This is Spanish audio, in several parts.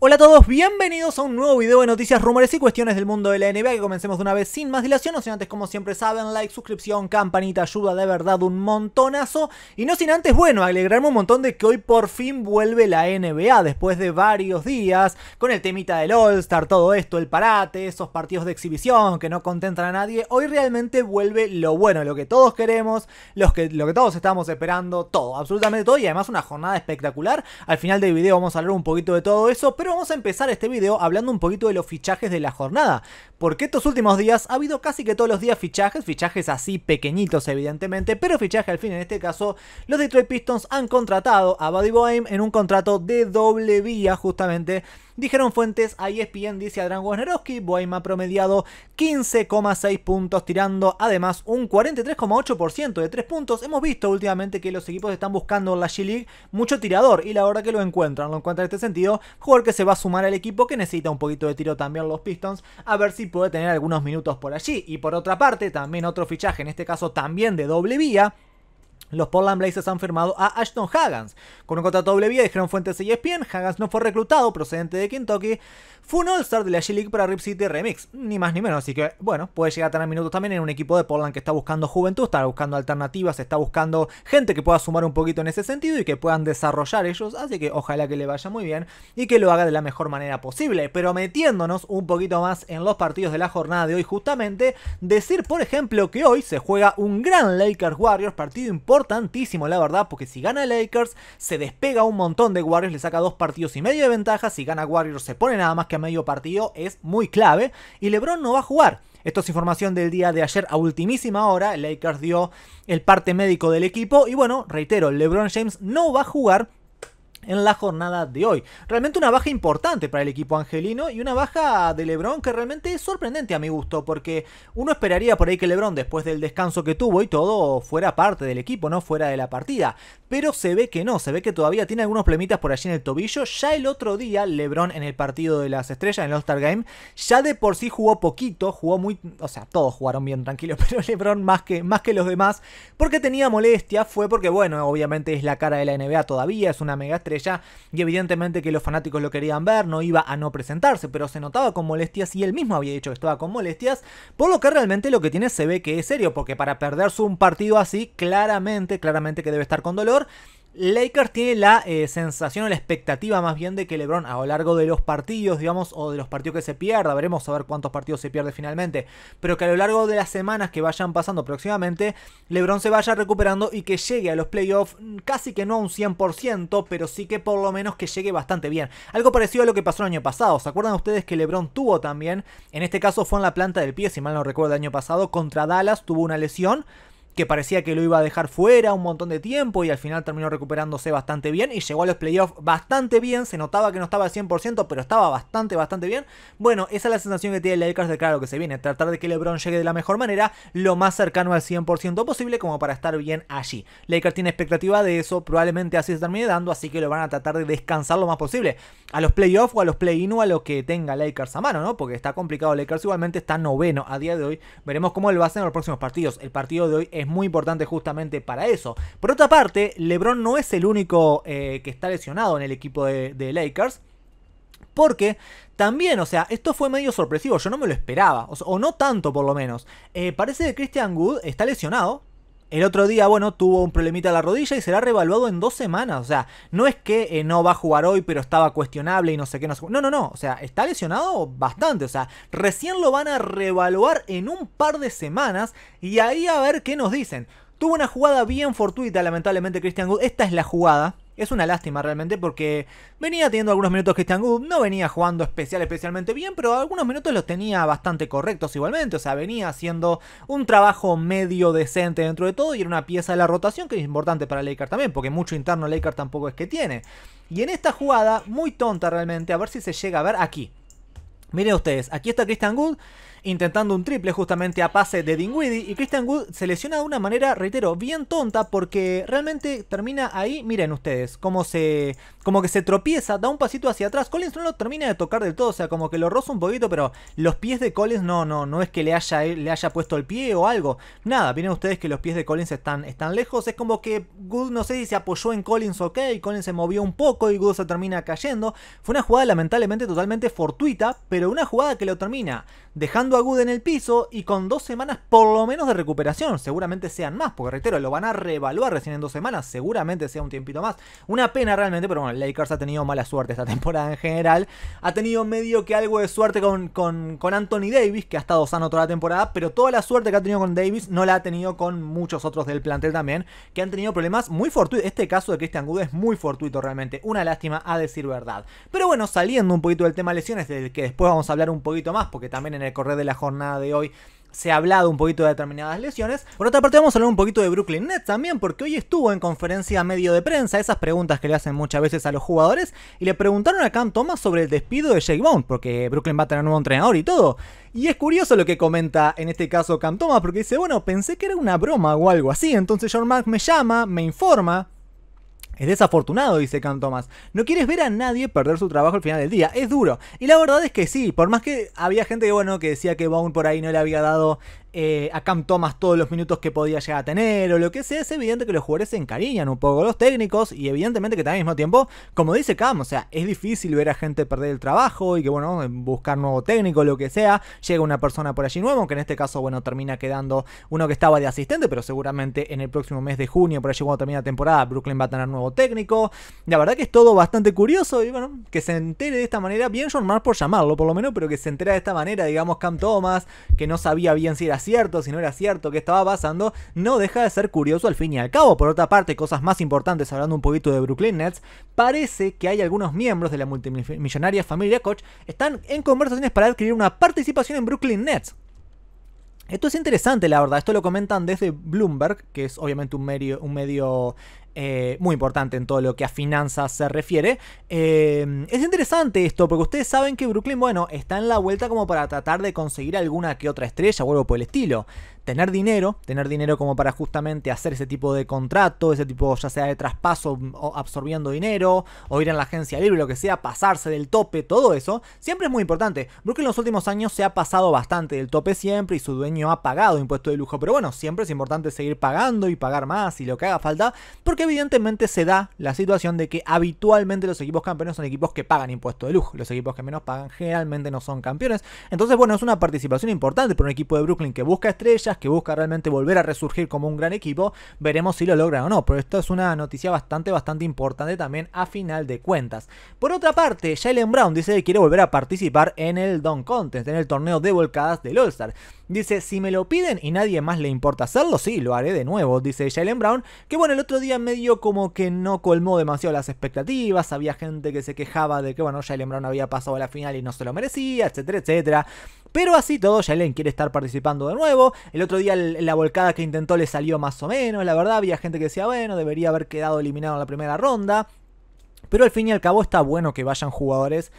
Hola a todos, bienvenidos a un nuevo video de noticias, rumores y cuestiones del mundo de la NBA que comencemos de una vez sin más dilación, no sin antes como siempre saben, like, suscripción, campanita, ayuda de verdad un montonazo y no sin antes, bueno, alegrarme un montón de que hoy por fin vuelve la NBA después de varios días con el temita del All Star, todo esto, el parate, esos partidos de exhibición que no contentan a nadie, hoy realmente vuelve lo bueno, lo que todos queremos, los que, lo que todos estamos esperando, todo, absolutamente todo y además una jornada espectacular, al final del video vamos a hablar un poquito de todo eso, pero vamos a empezar este video hablando un poquito de los fichajes de la jornada, porque estos últimos días ha habido casi que todos los días fichajes, fichajes así pequeñitos evidentemente, pero fichaje al fin en este caso, los Detroit Pistons han contratado a Buddy Boehm en un contrato de doble vía justamente. Dijeron fuentes a ESPN, dice Adrian Wojnarowski, Boehm ha promediado 15,6 puntos, tirando además un 43,8% de 3 puntos. Hemos visto últimamente que los equipos están buscando en la G-League mucho tirador y la verdad que lo encuentran, lo encuentran en este sentido, jugador que se va a sumar al equipo que necesita un poquito de tiro también los Pistons, a ver si puede tener algunos minutos por allí. Y por otra parte, también otro fichaje, en este caso también de doble vía, los Portland Blazers han firmado a Ashton Hagans Con un contrato doble vía, dijeron fuentes y ESPN, Haggins no fue reclutado procedente de Kentucky, fue un All-Star de la G-League para Rip City Remix, ni más ni menos, así que bueno, puede llegar a tener minutos también en un equipo de Portland que está buscando juventud, está buscando alternativas, está buscando gente que pueda sumar un poquito en ese sentido y que puedan desarrollar ellos, así que ojalá que le vaya muy bien y que lo haga de la mejor manera posible, pero metiéndonos un poquito más en los partidos de la jornada de hoy justamente, decir por ejemplo que hoy se juega un gran Lakers Warriors, partido importantísimo la verdad, porque si gana Lakers se despega un montón de Warriors, le saca dos partidos y medio de ventaja, si gana Warriors se pone nada más que este medio partido es muy clave y LeBron no va a jugar. Esto es información del día de ayer a ultimísima hora. Lakers dio el parte médico del equipo y bueno, reitero, LeBron James no va a jugar en la jornada de hoy. Realmente una baja importante para el equipo angelino y una baja de Lebron que realmente es sorprendente a mi gusto, porque uno esperaría por ahí que Lebron después del descanso que tuvo y todo fuera parte del equipo, no fuera de la partida. Pero se ve que no, se ve que todavía tiene algunos plemitas por allí en el tobillo. Ya el otro día Lebron en el partido de las estrellas, en el All-Star Game, ya de por sí jugó poquito, jugó muy... O sea, todos jugaron bien tranquilo pero Lebron más que, más que los demás, porque tenía molestia, fue porque, bueno, obviamente es la cara de la NBA todavía, es una mega estrella ya y evidentemente que los fanáticos lo querían ver, no iba a no presentarse, pero se notaba con molestias y él mismo había dicho que estaba con molestias, por lo que realmente lo que tiene se ve que es serio, porque para perderse un partido así, claramente, claramente que debe estar con dolor Lakers tiene la eh, sensación o la expectativa más bien de que LeBron a lo largo de los partidos, digamos, o de los partidos que se pierda, veremos a ver cuántos partidos se pierde finalmente, pero que a lo largo de las semanas que vayan pasando próximamente, LeBron se vaya recuperando y que llegue a los playoffs mm, casi que no a un 100%, pero sí que por lo menos que llegue bastante bien. Algo parecido a lo que pasó el año pasado, ¿se acuerdan ustedes que LeBron tuvo también, en este caso fue en la planta del pie, si mal no recuerdo, el año pasado, contra Dallas tuvo una lesión, que parecía que lo iba a dejar fuera un montón de tiempo y al final terminó recuperándose bastante bien y llegó a los playoffs bastante bien, se notaba que no estaba al 100%, pero estaba bastante, bastante bien. Bueno, esa es la sensación que tiene Lakers de claro que se viene, tratar de que LeBron llegue de la mejor manera, lo más cercano al 100% posible como para estar bien allí. Lakers tiene expectativa de eso, probablemente así se termine dando, así que lo van a tratar de descansar lo más posible. A los playoffs o a los play-in o a lo que tenga Lakers a mano, ¿no? Porque está complicado Lakers igualmente, está noveno a día de hoy. Veremos cómo va a ser en los próximos partidos. El partido de hoy es muy importante justamente para eso. Por otra parte, LeBron no es el único eh, que está lesionado en el equipo de, Lakers. Porque también, o sea, esto fue medio sorpresivo, yo no me lo esperaba, o, no tanto por lo menos. Eh, parece que Christian Good está lesionado, el otro día, bueno, tuvo un problemita a la rodilla y será revaluado en dos semanas. O sea, no es que eh, no va a jugar hoy, pero estaba cuestionable y no sé qué. No, no, no, no. O sea, está lesionado bastante. O sea, recién lo van a revaluar en un par de semanas y ahí a ver qué nos dicen. Tuvo una jugada bien fortuita, lamentablemente, Christian Good. Esta es la jugada es una lástima realmente porque venía teniendo algunos minutos Christian Good, no venía jugando especial especialmente bien, pero algunos minutos los tenía bastante correctos igualmente, o sea, venía haciendo un trabajo medio decente dentro de todo y era una pieza de la rotación que es importante para Laker también, porque mucho interno Laker tampoco es que tiene. Y en esta jugada, muy tonta realmente, a ver si se llega a ver aquí. Miren ustedes, aquí está Christian Good intentando un triple justamente a pase de Dingwiddie y Christian Wood se lesiona de una manera, reitero, bien tonta porque realmente termina ahí, miren ustedes, como se como que se tropieza, da un pasito hacia atrás, Collins no lo termina de tocar del todo, o sea, como que lo roza un poquito, pero los pies de Collins no no no es que le haya le haya puesto el pie o algo. Nada, miren ustedes que los pies de Collins están están lejos, es como que Good no sé si se apoyó en Collins ok, Collins se movió un poco y Good se termina cayendo. Fue una jugada lamentablemente totalmente fortuita, pero una jugada que lo termina dejando a Good en el piso y con dos semanas por lo menos de recuperación, seguramente sean más, porque reitero, lo van a reevaluar recién en dos semanas, seguramente sea un tiempito más. Una pena realmente, pero bueno, Lakers ha tenido mala suerte esta temporada en general, ha tenido medio que algo de suerte con, con, con Anthony Davis, que ha estado sano toda la temporada, pero toda la suerte que ha tenido con Davis no la ha tenido con muchos otros del plantel también, que han tenido problemas muy fortuitos. Este caso de Christian Good es muy fortuito realmente, una lástima a decir verdad. Pero bueno, saliendo un poquito del tema lesiones, del que después vamos a hablar un poquito más, porque también en el el correr de la jornada de hoy se ha hablado un poquito de determinadas lesiones. Por otra parte, vamos a hablar un poquito de Brooklyn Nets también, porque hoy estuvo en conferencia medio de prensa, esas preguntas que le hacen muchas veces a los jugadores, y le preguntaron a Cam Thomas sobre el despido de Jake Bond, porque Brooklyn va a tener un nuevo entrenador y todo. Y es curioso lo que comenta en este caso Cam Thomas, porque dice, bueno, pensé que era una broma o algo así, entonces John me llama, me informa, es desafortunado, dice Canto Thomas. No quieres ver a nadie perder su trabajo al final del día. Es duro. Y la verdad es que sí, por más que había gente que, bueno, que decía que Vaughn por ahí no le había dado eh, a Cam Thomas todos los minutos que podía llegar a tener o lo que sea, es evidente que los jugadores se encariñan un poco los técnicos y evidentemente que también al mismo tiempo, como dice Cam, o sea, es difícil ver a gente perder el trabajo y que bueno, buscar nuevo técnico, lo que sea, llega una persona por allí nuevo que en este caso bueno, termina quedando uno que estaba de asistente, pero seguramente en el próximo mes de junio, por allí cuando termina la temporada, Brooklyn va a tener nuevo técnico. La verdad que es todo bastante curioso y bueno, que se entere de esta manera, bien John Mark por llamarlo por lo menos, pero que se entera de esta manera, digamos, Cam Thomas, que no sabía bien si era así si no era cierto, que estaba pasando, no deja de ser curioso al fin y al cabo. Por otra parte, cosas más importantes, hablando un poquito de Brooklyn Nets, parece que hay algunos miembros de la multimillonaria familia Koch están en conversaciones para adquirir una participación en Brooklyn Nets. Esto es interesante, la verdad. Esto lo comentan desde Bloomberg, que es obviamente un medio, un medio eh, muy importante en todo lo que a finanzas se refiere. Eh, es interesante esto, porque ustedes saben que Brooklyn, bueno, está en la vuelta como para tratar de conseguir alguna que otra estrella vuelvo por el estilo. Tener dinero, tener dinero como para justamente hacer ese tipo de contrato, ese tipo ya sea de traspaso mm, o absorbiendo dinero, o ir a la agencia libre, lo que sea, pasarse del tope, todo eso, siempre es muy importante. Brooklyn en los últimos años se ha pasado bastante del tope siempre y su dueño ha pagado impuesto de lujo, pero bueno, siempre es importante seguir pagando y pagar más y lo que haga falta, porque evidentemente se da la situación de que habitualmente los equipos campeones son equipos que pagan impuesto de lujo. Los equipos que menos pagan generalmente no son campeones. Entonces, bueno, es una participación importante para un equipo de Brooklyn que busca estrellas, que busca realmente volver a resurgir como un gran equipo. Veremos si lo logran o no, pero esto es una noticia bastante, bastante importante también a final de cuentas. Por otra parte, Jalen Brown dice que quiere volver a participar en el Don Contest, en el torneo de volcadas del All-Star. Dice, si me lo piden y nadie más le importa hacerlo, sí, lo haré de nuevo, dice Jalen Brown, que bueno, el otro día me como que no colmó demasiado las expectativas, había gente que se quejaba de que bueno, Jalen Brown había pasado a la final y no se lo merecía, etcétera, etcétera. Pero así todo, Jalen quiere estar participando de nuevo. El otro día la volcada que intentó le salió más o menos, la verdad, había gente que decía, bueno, debería haber quedado eliminado en la primera ronda. Pero al fin y al cabo está bueno que vayan jugadores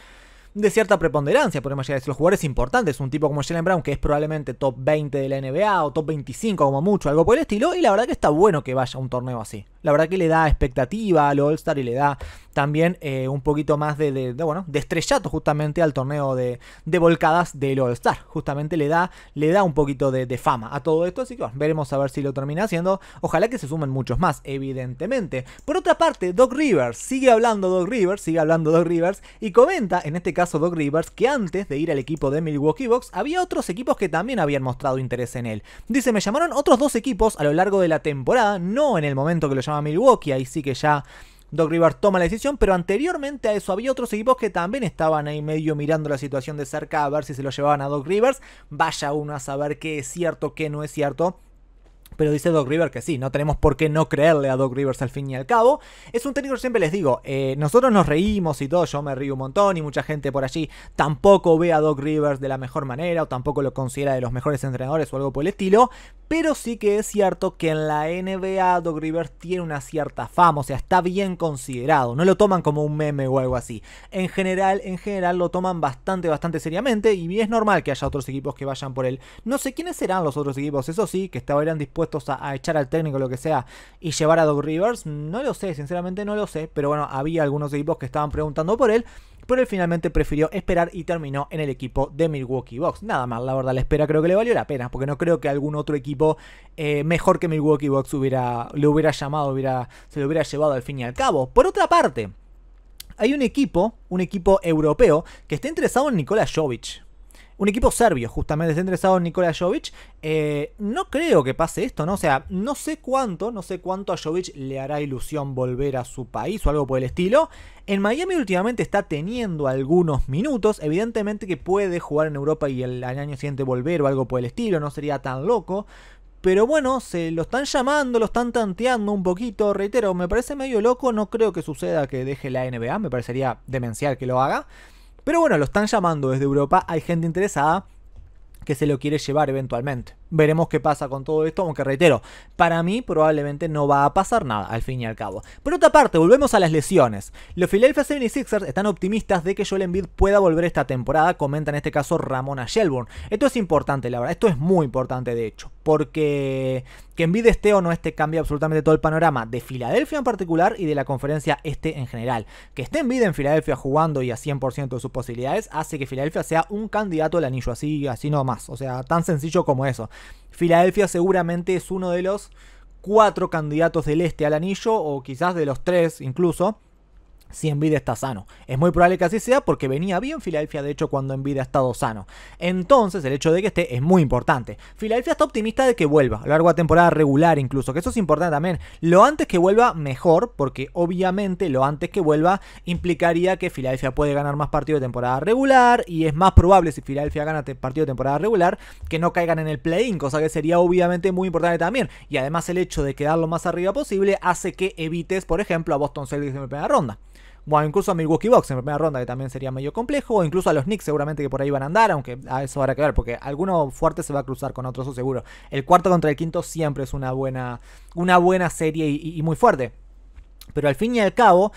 de cierta preponderancia, podemos llegar a decir, los jugadores importantes, un tipo como Jalen Brown, que es probablemente top 20 de la NBA o top 25 como mucho, algo por el estilo, y la verdad que está bueno que vaya a un torneo así la verdad que le da expectativa al All-Star y le da también eh, un poquito más de, bueno, de estrellato justamente al torneo de, volcadas del All-Star. Justamente le da, le da un poquito de, fama a todo esto, así que veremos a ver si lo termina haciendo. Ojalá que se sumen muchos más, evidentemente. Por otra parte, Doc Rivers, sigue hablando Doc Rivers, sigue hablando Doc Rivers, y comenta, en este caso Doc Rivers, que antes de ir al equipo de Milwaukee Bucks, había otros equipos que también habían mostrado interés en él. Dice, me llamaron otros dos equipos a lo largo de la temporada, no en el momento que lo llamaron a Milwaukee, ahí sí que ya Doc Rivers toma la decisión, pero anteriormente a eso había otros equipos que también estaban ahí medio mirando la situación de cerca a ver si se lo llevaban a Doc Rivers. Vaya uno a saber qué es cierto, qué no es cierto pero dice Doc Rivers que sí, no tenemos por qué no creerle a Doc Rivers al fin y al cabo. Es un técnico siempre les digo, eh, nosotros nos reímos y todo, yo me río un montón y mucha gente por allí tampoco ve a Doc Rivers de la mejor manera o tampoco lo considera de los mejores entrenadores o algo por el estilo, pero sí que es cierto que en la NBA Doc Rivers tiene una cierta fama, o sea, está bien considerado, no lo toman como un meme o algo así. En general, en general lo toman bastante, bastante seriamente y es normal que haya otros equipos que vayan por él. No sé quiénes serán los otros equipos, eso sí, que estarán dispuestos a, echar al técnico, lo que sea, y llevar a Doug Rivers? No lo sé, sinceramente no lo sé, pero bueno, había algunos equipos que estaban preguntando por él, pero él finalmente prefirió esperar y terminó en el equipo de Milwaukee Bucks. Nada más, la verdad, la espera creo que le valió la pena, porque no creo que algún otro equipo eh, mejor que Milwaukee Bucks hubiera, le hubiera llamado, hubiera, se lo hubiera llevado al fin y al cabo. Por otra parte, hay un equipo, un equipo europeo, que está interesado en Nikola Jovic un equipo serbio, justamente está interesado en Nikola Jovic. Eh, no creo que pase esto, ¿no? O sea, no sé cuánto, no sé cuánto a Jovic le hará ilusión volver a su país o algo por el estilo. En Miami últimamente está teniendo algunos minutos, evidentemente que puede jugar en Europa y el, el año siguiente volver o algo por el estilo, no sería tan loco. Pero bueno, se lo están llamando, lo están tanteando un poquito, reitero, me parece medio loco, no creo que suceda que deje la NBA, me parecería demencial que lo haga. Pero bueno, lo están llamando desde Europa, hay gente interesada que se lo quiere llevar eventualmente. Veremos qué pasa con todo esto, aunque reitero, para mí probablemente no va a pasar nada al fin y al cabo. Por otra parte, volvemos a las lesiones. Los Philadelphia 76ers están optimistas de que Joel Embiid pueda volver esta temporada, comenta en este caso Ramona Shelburne. Esto es importante, la verdad, esto es muy importante de hecho, porque que Embiid esté o no esté cambia absolutamente todo el panorama de Filadelfia en particular y de la conferencia este en general. Que esté Embiid en Filadelfia jugando y a 100% de sus posibilidades hace que Filadelfia sea un candidato al anillo, así, así nomás, o sea, tan sencillo como eso. Filadelfia seguramente es uno de los cuatro candidatos del este al anillo, o quizás de los tres incluso si Envidia está sano. Es muy probable que así sea porque venía bien Filadelfia, de hecho, cuando Envidia ha estado sano. Entonces, el hecho de que esté es muy importante. Filadelfia está optimista de que vuelva, a largo temporada regular incluso, que eso es importante también. Lo antes que vuelva, mejor, porque obviamente lo antes que vuelva implicaría que Filadelfia puede ganar más partidos de temporada regular y es más probable si Filadelfia gana partido de temporada regular que no caigan en el play-in, cosa que sería obviamente muy importante también. Y además el hecho de quedar lo más arriba posible hace que evites, por ejemplo, a Boston Celtics en primera ronda o incluso a Milwaukee Box en primera ronda, que también sería medio complejo, o incluso a los Knicks seguramente que por ahí van a andar, aunque a eso habrá que ver, porque alguno fuerte se va a cruzar con otro, eso seguro. El cuarto contra el quinto siempre es una buena, una buena serie y, y muy fuerte. Pero al fin y al cabo,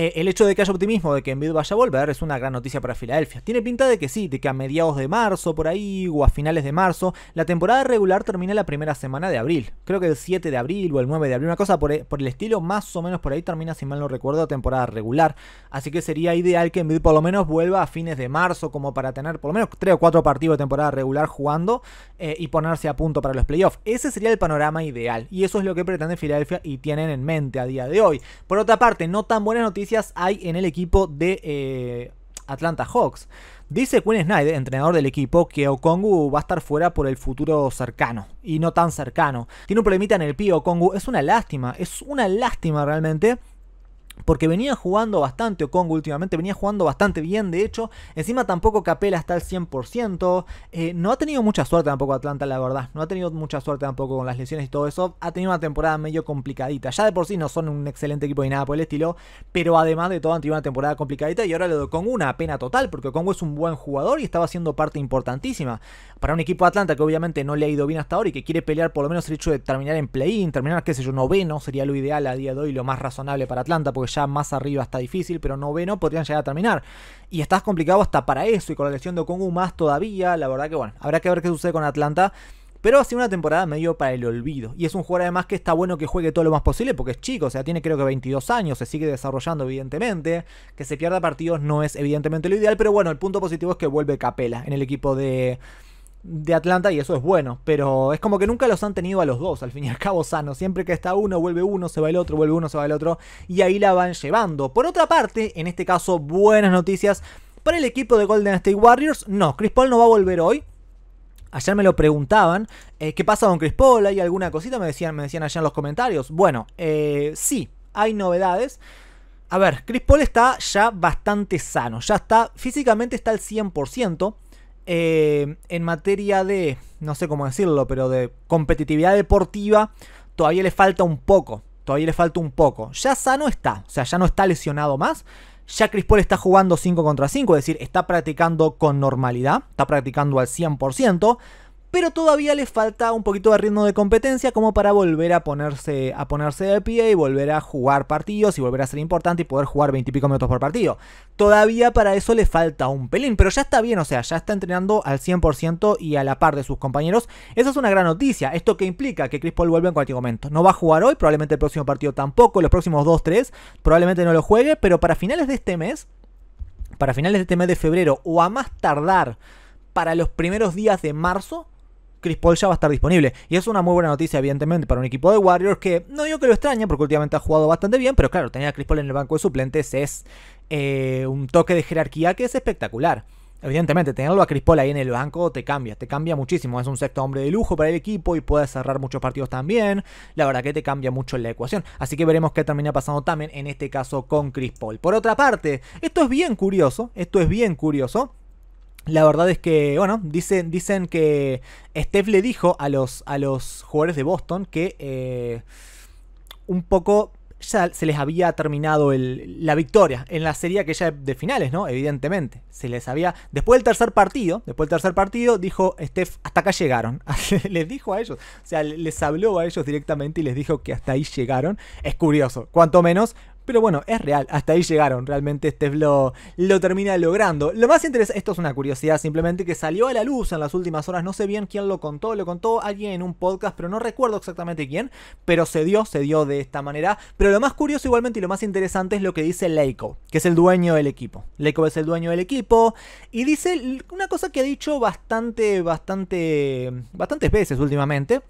eh, el hecho de que haya optimismo de que Embiid vaya a volver es una gran noticia para Filadelfia. Tiene pinta de que sí, de que a mediados de marzo por ahí o a finales de marzo, la temporada regular termina la primera semana de abril. Creo que el 7 de abril o el 9 de abril, una cosa por, eh, por el estilo, más o menos por ahí termina, si mal no recuerdo, temporada regular. Así que sería ideal que Embiid por lo menos vuelva a fines de marzo como para tener por lo menos 3 o 4 partidos de temporada regular jugando eh, y ponerse a punto para los playoffs. Ese sería el panorama ideal y eso es lo que pretende Filadelfia y tienen en mente a día de hoy. Por otra parte, no tan buenas noticias hay en el equipo de eh, Atlanta Hawks. Dice Quinn Snyder, entrenador del equipo, que Okongu va a estar fuera por el futuro cercano y no tan cercano. Tiene un problemita en el pie Okongu, es una lástima, es una lástima realmente porque venía jugando bastante Congo últimamente, venía jugando bastante bien, de hecho. Encima tampoco Capela está al 100%. Eh, no ha tenido mucha suerte tampoco Atlanta, la verdad. No ha tenido mucha suerte tampoco con las lesiones y todo eso. Ha tenido una temporada medio complicadita. Ya de por sí no son un excelente equipo ni nada por el estilo, pero además de todo han tenido una temporada complicadita y ahora lo de con una pena total, porque Congo es un buen jugador y estaba siendo parte importantísima. Para un equipo Atlanta que obviamente no le ha ido bien hasta ahora y que quiere pelear por lo menos el hecho de terminar en play-in, terminar, qué sé yo, noveno, sería lo ideal a día de hoy, lo más razonable para Atlanta, porque pues ya más arriba está difícil, pero no no podrían llegar a terminar. Y estás complicado hasta para eso, y con la lesión de Okongu más todavía, la verdad que bueno, habrá que ver qué sucede con Atlanta. Pero ha sido una temporada medio para el olvido. Y es un jugador además que está bueno que juegue todo lo más posible porque es chico, o sea, tiene creo que 22 años, se sigue desarrollando evidentemente. Que se pierda partidos no es evidentemente lo ideal, pero bueno, el punto positivo es que vuelve Capela en el equipo de, de Atlanta y eso es bueno, pero es como que nunca los han tenido a los dos, al fin y al cabo sanos, siempre que está uno, vuelve uno, se va el otro, vuelve uno, se va el otro, y ahí la van llevando. Por otra parte, en este caso, buenas noticias para el equipo de Golden State Warriors, no, Chris Paul no va a volver hoy, Ayer me lo preguntaban, eh, ¿qué pasa con Chris Paul? ¿Hay alguna cosita? Me decían, me decían allá en los comentarios. Bueno, eh, sí, hay novedades. A ver, Chris Paul está ya bastante sano, ya está, físicamente está al 100%. Eh, en materia de, no sé cómo decirlo, pero de competitividad deportiva, todavía le falta un poco. Todavía le falta un poco. Ya sano está, o sea, ya no está lesionado más. Ya Chris está jugando 5 contra 5, es decir, está practicando con normalidad, está practicando al 100% pero todavía le falta un poquito de ritmo de competencia como para volver a ponerse, a ponerse de pie y volver a jugar partidos y volver a ser importante y poder jugar 20 y pico minutos por partido. Todavía para eso le falta un pelín, pero ya está bien, o sea, ya está entrenando al 100% y a la par de sus compañeros. Esa es una gran noticia, esto que implica que Chris Paul vuelve en cualquier momento. No va a jugar hoy, probablemente el próximo partido tampoco, los próximos 2-3 probablemente no lo juegue, pero para finales de este mes, para finales de este mes de febrero o a más tardar para los primeros días de marzo, Chris Paul ya va a estar disponible. Y es una muy buena noticia, evidentemente, para un equipo de Warriors que no digo que lo extraña, porque últimamente ha jugado bastante bien, pero claro, tener a Chris Paul en el banco de suplentes es eh, un toque de jerarquía que es espectacular. Evidentemente, tenerlo a Chris Paul ahí en el banco te cambia, te cambia muchísimo. Es un sexto hombre de lujo para el equipo y puede cerrar muchos partidos también. La verdad que te cambia mucho la ecuación. Así que veremos qué termina pasando también en este caso con Chris Paul. Por otra parte, esto es bien curioso, esto es bien curioso. La verdad es que, bueno, dicen, dicen que Steph le dijo a los, a los jugadores de Boston que eh, un poco ya se les había terminado la victoria en la serie que ya de finales, ¿no? Evidentemente. Se les había. Después del tercer partido, después del tercer partido, dijo Steph, hasta acá llegaron. les dijo a ellos. O sea, les habló a ellos directamente y les dijo que hasta ahí llegaron. Es curioso. Cuanto menos, pero bueno, es real, hasta ahí llegaron. Realmente este flow lo termina logrando. Lo más interesante, esto es una curiosidad simplemente que salió a la luz en las últimas horas. No sé bien quién lo contó, lo contó alguien en un podcast, pero no recuerdo exactamente quién. Pero se dio, se dio de esta manera. Pero lo más curioso igualmente y lo más interesante es lo que dice Leiko, que es el dueño del equipo. Leiko es el dueño del equipo y dice una cosa que ha dicho bastante, bastante, bastantes veces últimamente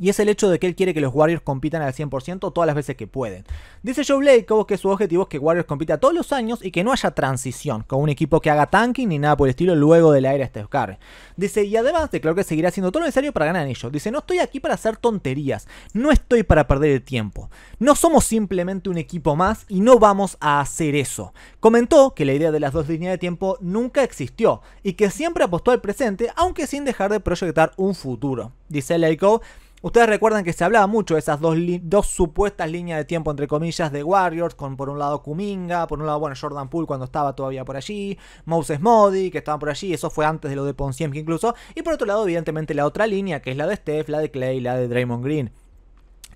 y es el hecho de que él quiere que los Warriors compitan al 100% todas las veces que pueden. Dice Joe como que su objetivo es que Warriors compita todos los años y que no haya transición, con un equipo que haga tanking ni nada por el estilo luego de la era Steph Curry. Dice, y además declaró que seguirá haciendo todo lo necesario para ganar en ello. Dice, no estoy aquí para hacer tonterías, no estoy para perder el tiempo. No somos simplemente un equipo más y no vamos a hacer eso. Comentó que la idea de las dos líneas de tiempo nunca existió y que siempre apostó al presente, aunque sin dejar de proyectar un futuro. Dice Blakeoff Ustedes recuerdan que se hablaba mucho de esas dos, dos, supuestas líneas de tiempo, entre comillas, de Warriors, con por un lado Kuminga, por un lado, bueno, Jordan Poole cuando estaba todavía por allí, Moses Modi, que estaban por allí, eso fue antes de lo de Ponsiemski incluso, y por otro lado, evidentemente, la otra línea, que es la de Steph, la de Clay, la de Draymond Green.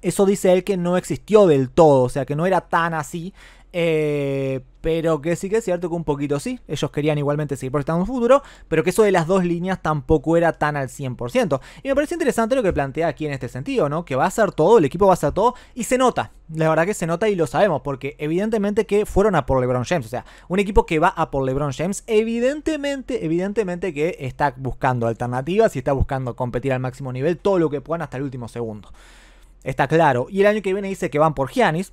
Eso dice él que no existió del todo, o sea que no era tan así, eh, pero que sí que es cierto que un poquito sí, ellos querían igualmente seguir proyectando un futuro, pero que eso de las dos líneas tampoco era tan al 100%. Y me parece interesante lo que plantea aquí en este sentido, ¿no? Que va a ser todo, el equipo va a ser todo, y se nota, la verdad que se nota y lo sabemos, porque evidentemente que fueron a por LeBron James, o sea, un equipo que va a por LeBron James, evidentemente, evidentemente que está buscando alternativas y está buscando competir al máximo nivel todo lo que puedan hasta el último segundo. Está claro. Y el año que viene dice que van por Giannis,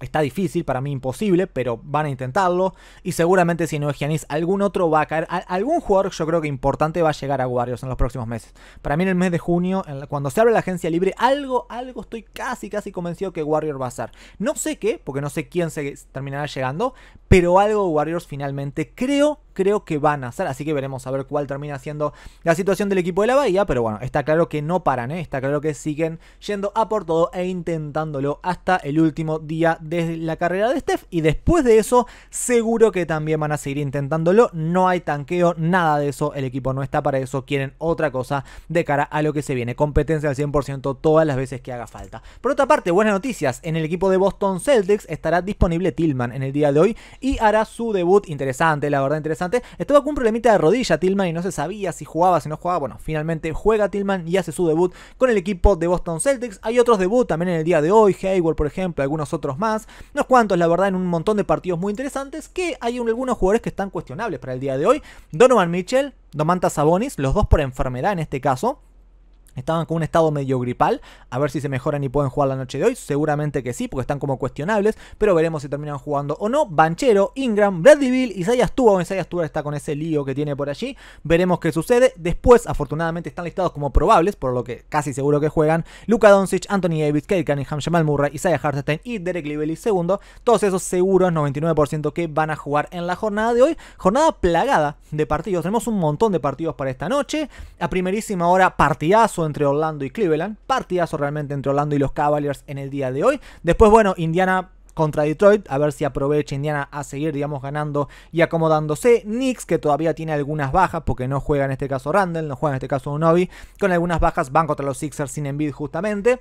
Está difícil, para mí imposible, pero van a intentarlo. Y seguramente si no es Giannis, algún otro va a caer. algún jugador yo creo que importante va a llegar a Warriors en los próximos meses. Para mí en el mes de junio, cuando se abre la agencia libre, algo, algo estoy casi, casi convencido que Warriors va a ser. No sé qué, porque no sé quién se terminará llegando, pero algo Warriors finalmente creo creo que van a hacer. Así que veremos a ver cuál termina siendo la situación del equipo de la Bahía. Pero bueno, está claro que no paran, ¿eh? está claro que siguen yendo a por todo e intentándolo hasta el último día de la carrera de Steph. Y después de eso, seguro que también van a seguir intentándolo. No hay tanqueo, nada de eso. El equipo no está para eso. Quieren otra cosa de cara a lo que se viene. Competencia al 100% todas las veces que haga falta. Por otra parte, buenas noticias. En el equipo de Boston Celtics estará disponible Tillman en el día de hoy y hará su debut interesante, la verdad interesante estaba con un problemita de rodilla Tillman y no se sabía si jugaba, si no jugaba. Bueno, finalmente juega Tillman y hace su debut con el equipo de Boston Celtics. Hay otros debut también en el día de hoy, Hayward por ejemplo, algunos otros más. Unos cuantos, la verdad, en un montón de partidos muy interesantes que hay algunos jugadores que están cuestionables para el día de hoy. Donovan Mitchell, Domantas Sabonis, los dos por enfermedad en este caso. Estaban con un estado medio gripal, a ver si se mejoran y pueden jugar la noche de hoy, seguramente que sí, porque están como cuestionables, pero veremos si terminan jugando o no. Banchero, Ingram, Bill, Isaiah Tuba, Isaiah Tuba está con ese lío que tiene por allí, veremos qué sucede. Después, afortunadamente, están listados como probables, por lo que casi seguro que juegan, Luka Doncic, Anthony Davis, Kate Cunningham, Jamal Murray, Isaiah Hartenstein y Derek Lively segundo. Todos esos seguros, 99% que van a jugar en la jornada de hoy. Jornada plagada de partidos, tenemos un montón de partidos para esta noche. A primerísima hora, partidazo entre Orlando y Cleveland, partidazo realmente entre Orlando y los Cavaliers en el día de hoy. Después, bueno, Indiana contra Detroit, a ver si aprovecha Indiana a seguir, digamos, ganando y acomodándose. Knicks, que todavía tiene algunas bajas, porque no juega en este caso Randall, no juega en este caso Unobi, con algunas bajas van contra los Sixers sin Embiid justamente.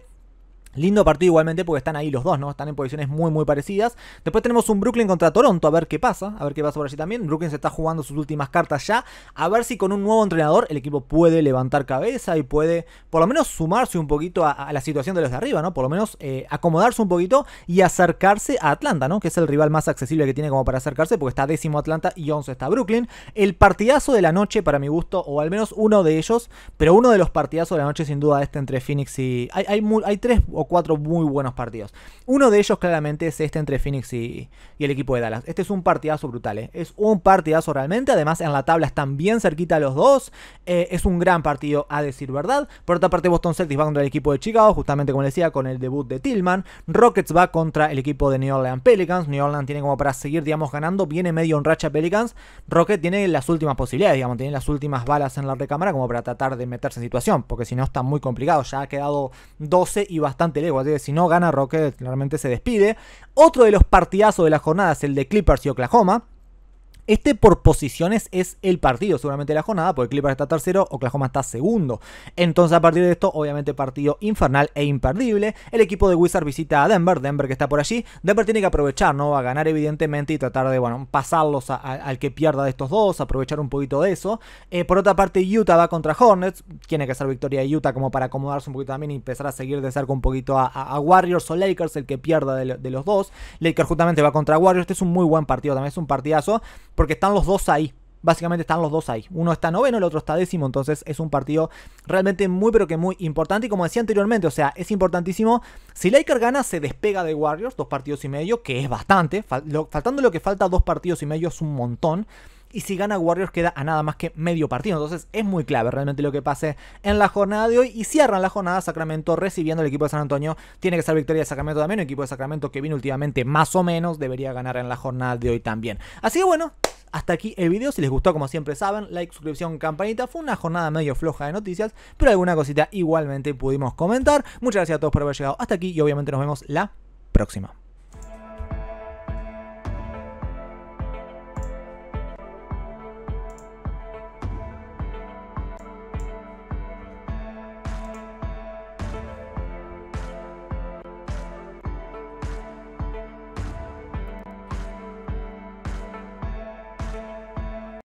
Lindo partido igualmente porque están ahí los dos, ¿no? Están en posiciones muy, muy parecidas. Después tenemos un Brooklyn contra Toronto, a ver qué pasa, a ver qué pasa por allí también. Brooklyn se está jugando sus últimas cartas ya, a ver si con un nuevo entrenador el equipo puede levantar cabeza y puede por lo menos sumarse un poquito a, la situación de los de arriba, ¿no? Por lo menos eh, acomodarse un poquito y acercarse a Atlanta, ¿no? Que es el rival más accesible que tiene como para acercarse porque está décimo Atlanta y once está Brooklyn. El partidazo de la noche, para mi gusto, o al menos uno de ellos, pero uno de los partidazos de la noche sin duda este entre Phoenix y... hay tres cuatro muy buenos partidos. Uno de ellos claramente es este entre Phoenix y, el equipo de Dallas. Este es un partidazo brutal, ¿eh? es un partidazo realmente. Además en la tabla están bien cerquita los dos. Eh, es un gran partido a decir verdad. Por otra parte Boston Celtics va contra el equipo de Chicago, justamente como decía, con el debut de Tillman. Rockets va contra el equipo de New Orleans Pelicans. New Orleans tiene como para seguir, digamos, ganando. Viene medio en racha Pelicans. Rocket tiene las últimas posibilidades, digamos, tiene las últimas balas en la recámara como para tratar de meterse en situación, porque si no está muy complicado. Ya ha quedado 12 y bastante si no gana Rocket, claramente se despide. Otro de los partidazos de la jornada es el de Clippers y Oklahoma. Este por posiciones es el partido, seguramente la jornada, porque Clippers está tercero, Oklahoma está segundo. Entonces, a partir de esto, obviamente partido infernal e imperdible. El equipo de Wizard visita a Denver, Denver que está por allí. Denver tiene que aprovechar, ¿no? Va a ganar, evidentemente, y tratar de, bueno, pasarlos al que pierda de estos dos, aprovechar un poquito de eso. Eh, por otra parte, Utah va contra Hornets. Tiene que ser victoria de Utah como para acomodarse un poquito también y empezar a seguir de cerca un poquito a, Warriors o Lakers, el que pierda de, de los dos. Lakers justamente va contra Warriors. Este es un muy buen partido, también es un partidazo porque están los dos ahí. Básicamente están los dos ahí. Uno está noveno, el otro está décimo. Entonces es un partido realmente muy, pero que muy importante. Y como decía anteriormente, o sea, es importantísimo. Si Laker gana, se despega de Warriors, dos partidos y medio, que es bastante. Faltando lo que falta, dos partidos y medio es un montón. Y si gana Warriors queda a nada más que medio partido. Entonces es muy clave realmente lo que pase en la jornada de hoy. Y cierran la jornada Sacramento recibiendo el equipo de San Antonio. Tiene que ser victoria de Sacramento también. El equipo de Sacramento que viene últimamente más o menos debería ganar en la jornada de hoy también. Así que bueno, hasta aquí el video. Si les gustó, como siempre saben, like, suscripción, campanita. Fue una jornada medio floja de noticias, pero alguna cosita igualmente pudimos comentar. Muchas gracias a todos por haber llegado hasta aquí y obviamente nos vemos la próxima.